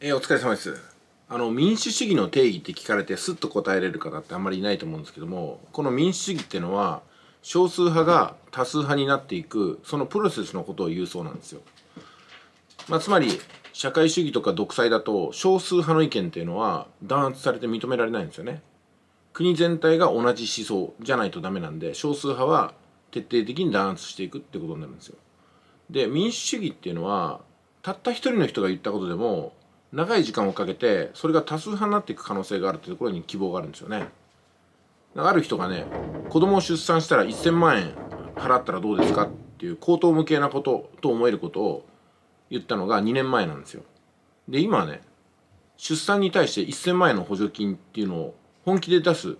えー、お疲れ様です。あの、民主主義の定義って聞かれてスッと答えれる方ってあんまりいないと思うんですけども、この民主主義ってのは、少数派が多数派になっていく、そのプロセスのことを言うそうなんですよ。まあ、つまり、社会主義とか独裁だと、少数派の意見っていうのは弾圧されて認められないんですよね。国全体が同じ思想じゃないとダメなんで、少数派は徹底的に弾圧していくってことになるんですよ。で、民主主義っていうのは、たった一人の人が言ったことでも、長い時間をかけてそれが多数派になっていく可能性があるというところに希望があるんですよねある人がね子供を出産したら1000万円払ったらどうですかっていう口頭無形なことと思えることを言ったのが2年前なんですよで今ね出産に対して1000万円の補助金っていうのを本気で出す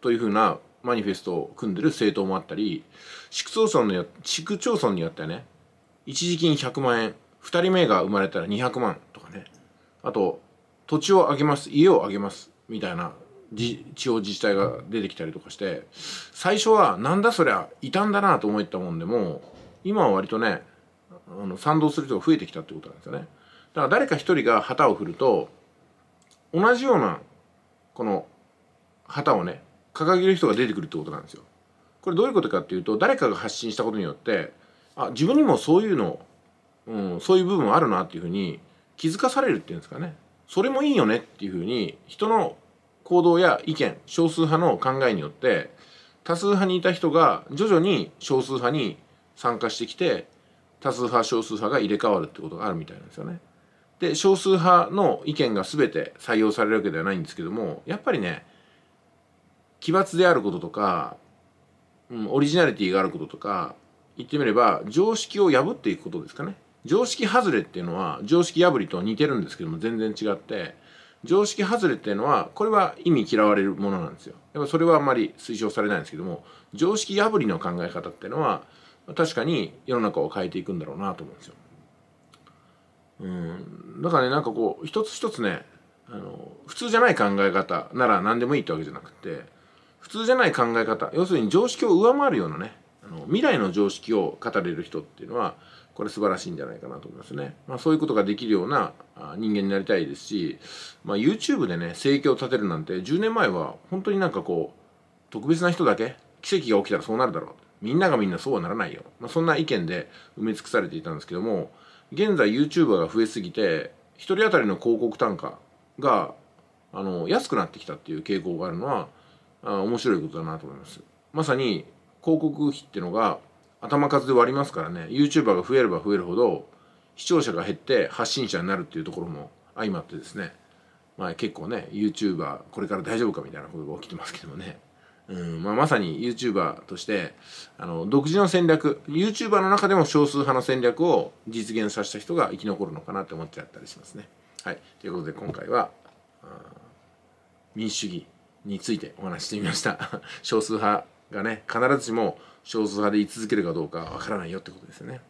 というふうなマニフェストを組んでる政党もあったり市区町村のや市区町村によってはね一時金100万円2人目が生まれたら200万あと土地をあげます家をあげますみたいな地方自治体が出てきたりとかして最初はなんだそりゃたんだなと思ったもんでも今は割とねあの賛同する人が増えてきたってことなんですよね。だから誰か一人が旗を振ると同じようなこの旗をね掲げる人が出てくるってことなんですよ。これどういうことかっていうと誰かが発信したことによってあ自分にもそういうの、うん、そういう部分あるなっていうふうに気づかされるっていうんですかねそれもいいよねっていうふうに人の行動や意見少数派の考えによって多数派にいた人が徐々に少数派に参加してきて多数派少数派が入れ替わるってことがあるみたいなんですよね。で少数派の意見が全て採用されるわけではないんですけどもやっぱりね奇抜であることとか、うん、オリジナリティがあることとか言ってみれば常識を破っていくことですかね。常識外れっていうのは常識破りと似てるんですけども全然違って常識外れっていうのはこれは意味嫌われるものなんですよ。やっぱそれはあんまり推奨されないんですけども常識破りの考え方っていうのは確かに世の中を変えていくんだろうなと思うんですよ。うんだからねなんかこう一つ一つねあの普通じゃない考え方なら何でもいいってわけじゃなくて普通じゃない考え方要するに常識を上回るようなねあの未来の常識を語れる人っていうのはこれ素晴らしいんじゃないかなと思いますね。まあ、そういうことができるような人間になりたいですし、まあ、YouTube でね、生計を立てるなんて、10年前は本当になんかこう、特別な人だけ、奇跡が起きたらそうなるだろう。みんながみんなそうはならないよ。まあ、そんな意見で埋め尽くされていたんですけども、現在 YouTuber が増えすぎて、1人当たりの広告単価が、あの、安くなってきたっていう傾向があるのは、あ面白いことだなと思います。まさに、広告費ってのが、頭数で割りますからね YouTuber が増えれば増えるほど視聴者が減って発信者になるっていうところも相まってですね、まあ、結構ね YouTuber これから大丈夫かみたいなことが起きてますけどもね、うんまあ、まさに YouTuber としてあの独自の戦略 YouTuber の中でも少数派の戦略を実現させた人が生き残るのかなって思っちゃったりしますね。はい、ということで今回は民主主義についてお話してみました。少数派がね必ずしも少数派で居続けるかどうかわからないよってことですよね。